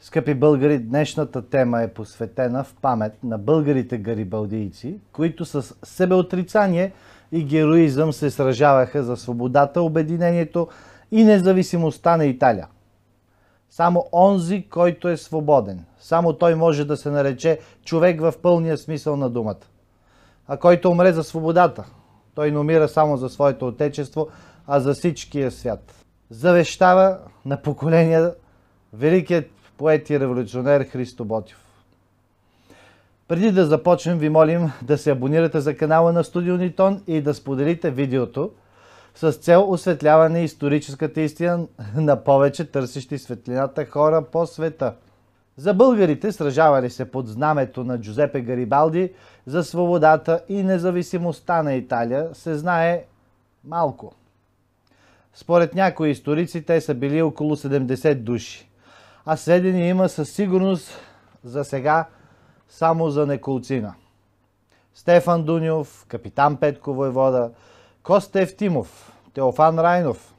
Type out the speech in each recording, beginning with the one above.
Скъпи българи, днешната тема е посветена в памет на българите гарибалдийци, които с себеотрицание и героизъм се сражаваха за свободата, обединението и независимостта на Италия. Само онзи, който е свободен, само той може да се нарече човек в пълния смисъл на думата. А който умре за свободата, той номира само за своето отечество, а за всичкия свят. Завещава на поколения великият поет и революционер Христо Ботев. Преди да започнем, ви молим да се абонирате за канала на Студио Нитон и да споделите видеото с цел осветляване историческата истина на повече търсещи светлината хора по света. За българите, сражавали се под знамето на Джузепе Гарибалди за свободата и независимостта на Италия, се знае малко. Според някои историци те са били около 70 души а сведения има със сигурност за сега само за неколцина. Стефан Дуньов, капитан Петко Войвода, Костев Евтимов, Теофан Райнов,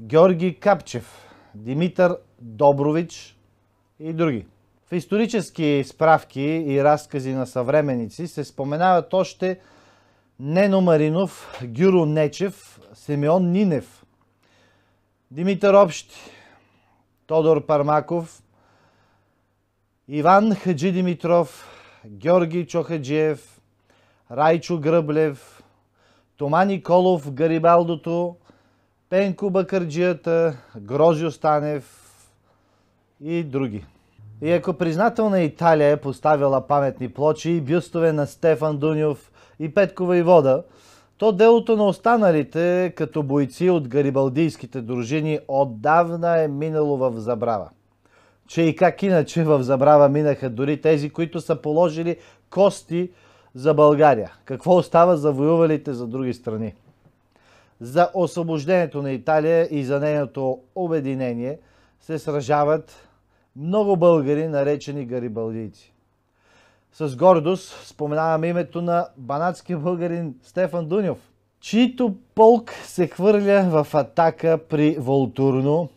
Георги Капчев, Димитър Добрович и други. В исторически справки и разкази на съвременици се споменават още Нено Маринов, Гюро Нечев, Семеон Нинев, Димитър Общи, Тодор Пармаков, Иван Хаджи Димитров, Георги Чохаджиев, Райчо Гръблев, Тома Николов Гарибалдото, Пенко Бакърджията, Грозио Станев и други. И ако признателна Италия е поставила паметни плочи и бюстове на Стефан Дуньов и Петкова и Вода, то делото на останалите, като бойци от гарибалдийските дружини, отдавна е минало в забрава. Че и как иначе в забрава минаха дори тези, които са положили кости за България. Какво остава за воювалите за други страни? За освобождението на Италия и за нейното обединение се сражават много българи, наречени гарибалдийци с гордост споменаваме името на банатския българин Стефан Дунев, Чийто полк се хвърля в атака при Волтурно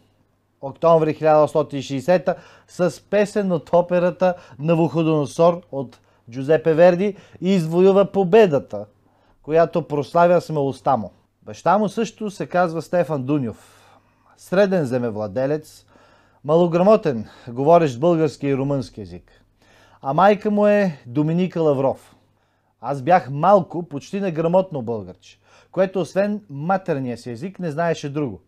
октомври 1860 с песен от операта Навуходоносор от Джузепе Верди и извоюва победата, която прославя смелостта му. Баща му също се казва Стефан Дунев, среден земевладелец, малограмотен, говорещ български и румънски язик – а майка му е Доминика Лавров. Аз бях малко, почти неграмотно българче, което освен матерния си език не знаеше друго.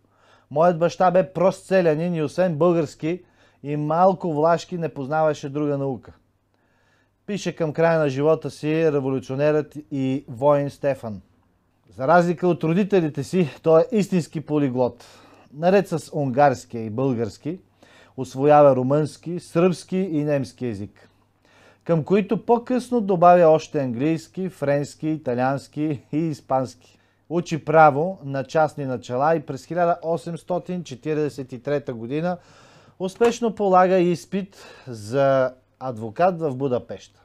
Моят баща бе прост целянин и освен български и малко влашки не познаваше друга наука. Пише към края на живота си революционерът и воин Стефан. За разлика от родителите си, той е истински полиглот. Наред с унгарския и български, освоява румънски, сръбски и немски език към които по-късно добавя още английски, френски, италиански и испански. Учи право на частни начала и през 1843 година успешно полага изпит за адвокат в Будапешта.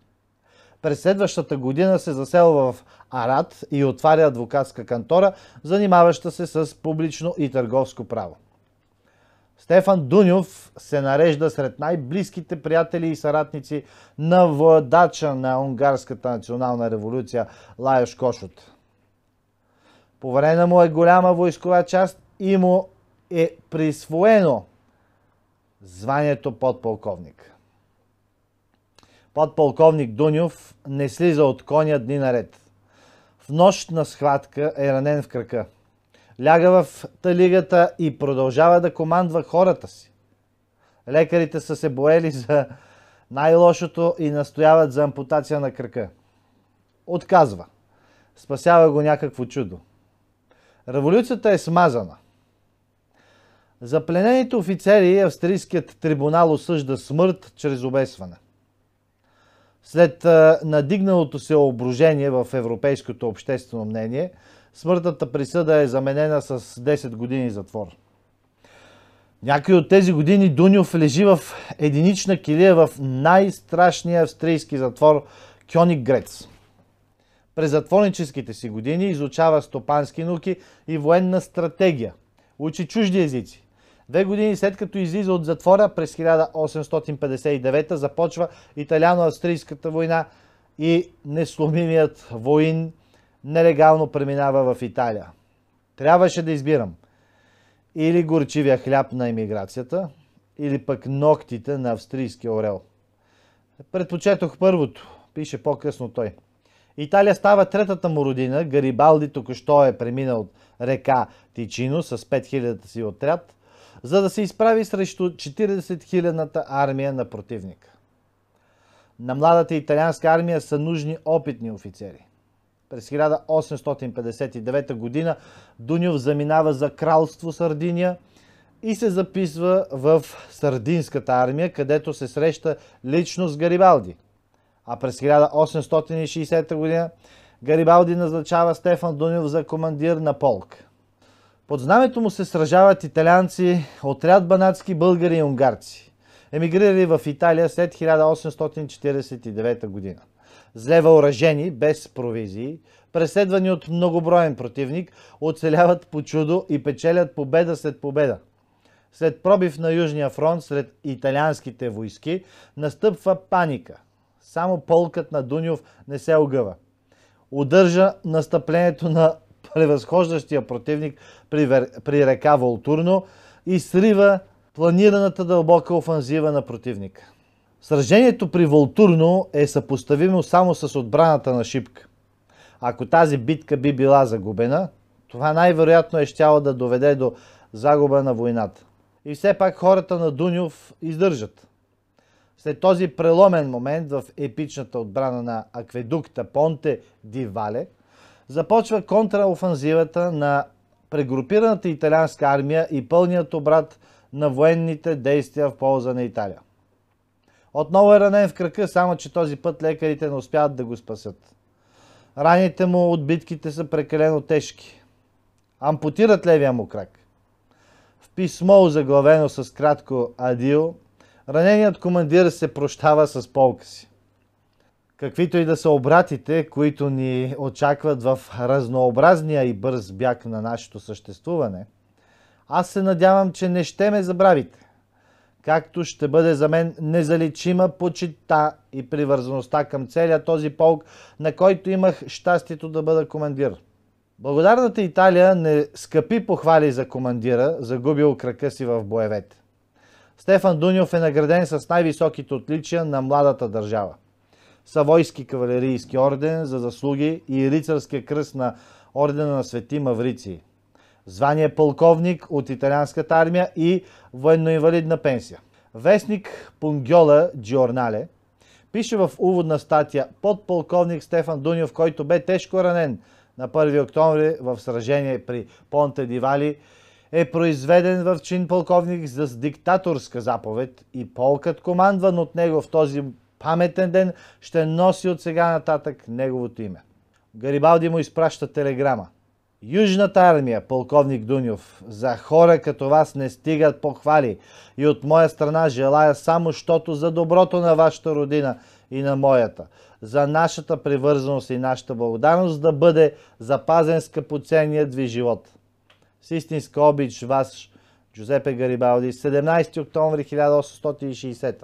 През следващата година се заселва в Арат и отваря адвокатска кантора, занимаваща се с публично и търговско право. Стефан Дунюв се нарежда сред най-близките приятели и съратници на водача на унгарската национална революция Лайош Кошот. Поверена му е голяма войскова част и му е присвоено званието подполковник. Подполковник Дунюв не слиза от коня дни наред. В нощна схватка е ранен в крака – Ляга в талигата и продължава да командва хората си. Лекарите са се боели за най-лошото и настояват за ампутация на крака. Отказва. Спасява го някакво чудо. Революцията е смазана. За пленените офицери австрийският трибунал осъжда смърт чрез обесване. След надигналото се обружение в европейското обществено мнение – смъртната присъда е заменена с 10 години затвор. Някой от тези години Дуньов лежи в единична килия в най-страшния австрийски затвор Кьоник Грец. През затворническите си години изучава стопански науки и военна стратегия. Учи чужди езици. Две години след като излиза от затвора през 1859 започва италяно-австрийската война и несломимият воин нелегално преминава в Италия. Трябваше да избирам или горчивия хляб на иммиграцията, или пък ногтите на австрийския орел. Предпочетох първото, пише по-късно той. Италия става третата му родина. Гарибалди току-що е преминал река Тичино с 5000 си отряд, за да се изправи срещу 40 000-та армия на противника. На младата италианска армия са нужни опитни офицери. През 1859 г. Дунюв заминава за кралство Сардиния и се записва в Сардинската армия, където се среща лично с Гарибалди. А през 1860 г. Гарибалди назначава Стефан Дунев за командир на полк. Под знамето му се сражават италианци, отряд банатски българи и унгарци, емигрирали в Италия след 1849 година зле въоръжени, без провизии, преследвани от многоброен противник, оцеляват по чудо и печелят победа след победа. След пробив на Южния фронт сред италианските войски настъпва паника. Само полкът на Дуньов не се огъва. Удържа настъплението на превъзхождащия противник при, при река Волтурно и срива планираната дълбока офанзива на противника. Сражението при Волтурно е съпоставимо само с отбраната на Шипка. Ако тази битка би била загубена, това най-вероятно е щяло да доведе до загуба на войната. И все пак хората на Дуньов издържат. След този преломен момент в епичната отбрана на акведукта Понте Ди Вале, започва контраофанзивата на прегрупираната италианска армия и пълният обрат на военните действия в полза на Италия. Отново е ранен в крака, само че този път лекарите не успяват да го спасят. Раните му от битките са прекалено тежки. Ампутират левия му крак. В писмо, заглавено с кратко адио, раненият командир се прощава с полка си. Каквито и да са обратите, които ни очакват в разнообразния и бърз бяг на нашето съществуване, аз се надявам, че не ще ме забравите както ще бъде за мен незаличима почита и привързаността към целия този полк, на който имах щастието да бъда командир. Благодарната Италия не скъпи похвали за командира, загубил крака си в боевете. Стефан Дуньов е награден с най-високите отличия на младата държава. Савойски кавалерийски орден за заслуги и рицарския кръст на ордена на Свети Маврици – звание полковник от италианската армия и военноинвалидна пенсия. Вестник Пунгьола Джорнале пише в уводна статия подполковник Стефан Дуньов, който бе тежко ранен на 1 октомври в сражение при Понте Дивали, е произведен в чин полковник с диктаторска заповед и полкът, командван от него в този паметен ден, ще носи от сега нататък неговото име. Гарибалди му изпраща телеграма – Южната армия, полковник Дунюв, за хора като вас не стигат похвали и от моя страна желая само щото за доброто на вашата родина и на моята, за нашата привързаност и нашата благодарност да бъде запазен скъпоценният ви живот. С истинска обич вас, Джузепе Гарибалди, 17 октомври 1860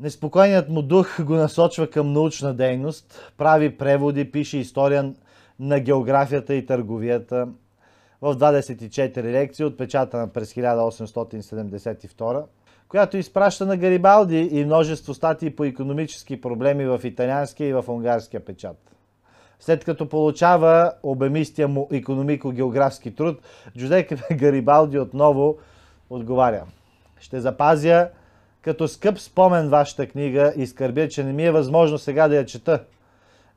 Неспокойният му дух го насочва към научна дейност, прави преводи, пише история на географията и търговията в 24 лекции, отпечатана през 1872, която изпраща на Гарибалди и множество статии по економически проблеми в италианския и в унгарския печат. След като получава обемистия му економико-географски труд, Джузек Гарибалди отново отговаря. Ще запазя като скъп спомен вашата книга и скърбя, че не ми е възможно сега да я чета –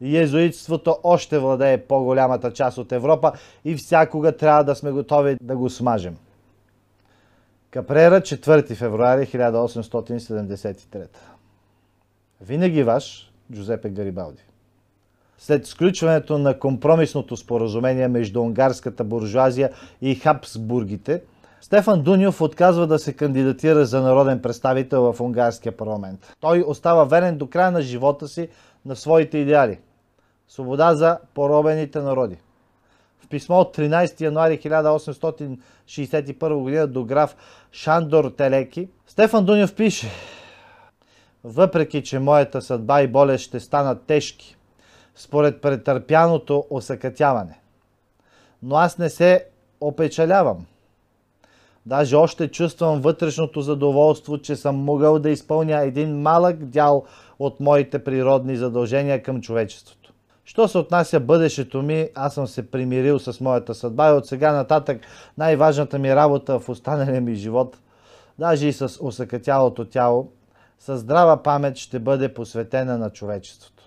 Езуитството още владее по-голямата част от Европа и всякога трябва да сме готови да го смажем. Капрера, 4 февруари 1873. Винаги ваш Джузепе Гарибалди. След сключването на компромисното споразумение между унгарската буржуазия и Хабсбургите, Стефан Дуньов отказва да се кандидатира за народен представител в унгарския парламент. Той остава верен до края на живота си на своите идеали. Свобода за поробените народи. В писмо от 13 януари 1861 г. до граф Шандор Телеки, Стефан Дунев пише Въпреки, че моята съдба и болест ще станат тежки, според претърпяното осъкътяване. Но аз не се опечалявам. Даже още чувствам вътрешното задоволство, че съм могъл да изпълня един малък дял от моите природни задължения към човечеството. Що се отнася бъдещето ми, аз съм се примирил с моята съдба и от сега нататък най-важната ми работа в останалия ми живот, даже и с усъкътялото тяло, със здрава памет ще бъде посветена на човечеството.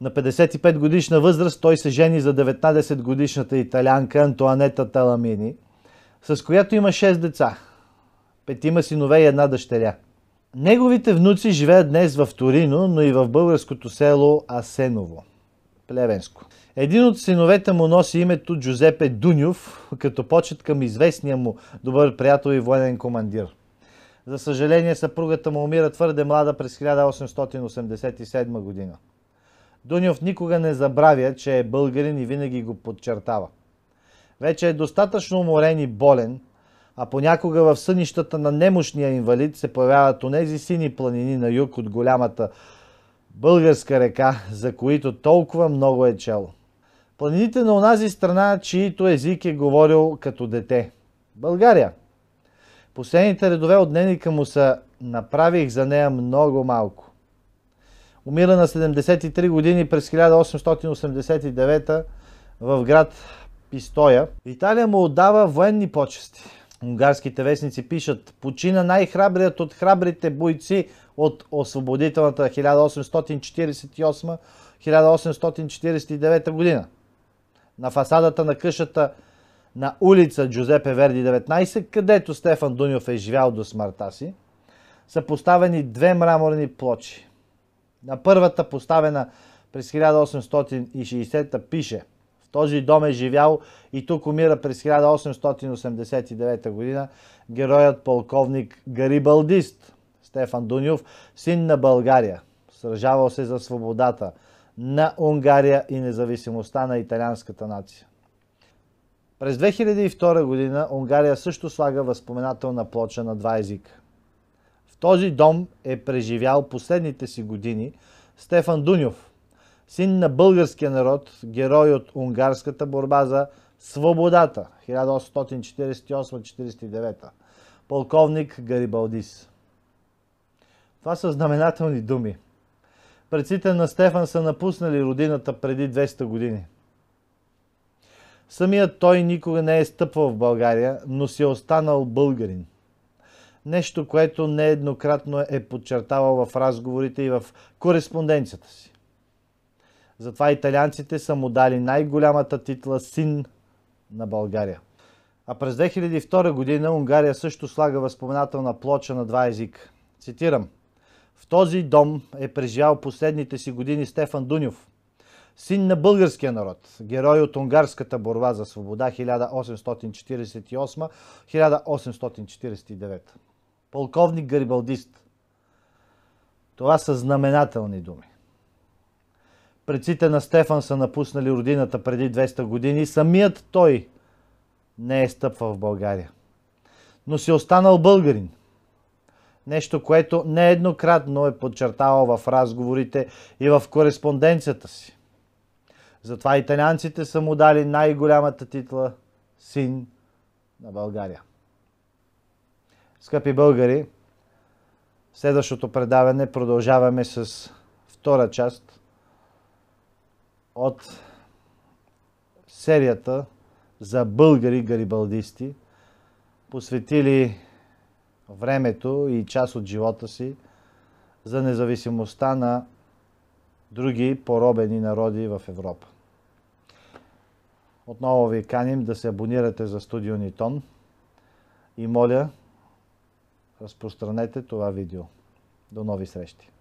На 55 годишна възраст той се жени за 19 годишната италянка Антуанета Таламини, с която има 6 деца, петима синове и една дъщеря. Неговите внуци живеят днес в Торино, но и в българското село Асеново. Плевенско. Един от синовете му носи името Джузепе Дунюв, като почет към известния му добър приятел и военен командир. За съжаление, съпругата му умира твърде млада през 1887 година. Дунюв никога не забравя, че е българин и винаги го подчертава. Вече е достатъчно уморен и болен, а понякога в сънищата на немощния инвалид се появяват онези сини планини на юг от голямата българска река, за които толкова много е чел. Планините на онази страна, чието език е говорил като дете. България. Последните редове от дневника му са «Направих за нея много малко». Умира на 73 години през 1889 в град Пистоя. Италия му отдава военни почести. Унгарските вестници пишат Почина най-храбрият от храбрите бойци от освободителната 1848-1849 година. На фасадата на къщата на улица Джузепе Верди 19, където Стефан Дуньов е живял до смъртта си, са поставени две мраморни плочи. На първата поставена през 1860 пише – този дом е живял и тук умира през 1889 г. героят полковник Гарибалдист Стефан Дуньов, син на България. Сражавал се за свободата на Унгария и независимостта на италианската нация. През 2002 година Унгария също слага възпоменателна плоча на два езика. В този дом е преживял последните си години Стефан Дуньов, син на българския народ, герой от унгарската борба за свободата 1848-49, полковник Гарибалдис. Това са знаменателни думи. Предците на Стефан са напуснали родината преди 200 години. Самият той никога не е стъпвал в България, но си е останал българин. Нещо, което нееднократно е подчертавал в разговорите и в кореспонденцията си. Затова италианците са му дали най-голямата титла син на България. А през 2002 година Унгария също слага възпоменателна плоча на два езика. Цитирам. В този дом е преживял последните си години Стефан Дунев, син на българския народ, герой от унгарската борба за свобода 1848-1849. Полковник гарибалдист. Това са знаменателни думи. Предците на Стефан са напуснали родината преди 200 години самият той не е стъпвал в България. Но си останал българин. Нещо, което нееднократно е подчертавал в разговорите и в кореспонденцията си. Затова италианците са му дали най-голямата титла син на България. Скъпи българи, в следващото предаване продължаваме с втора част от серията за българи гарибалдисти, посветили времето и част от живота си за независимостта на други поробени народи в Европа. Отново ви каним да се абонирате за Студио Нитон и моля, разпространете това видео. До нови срещи!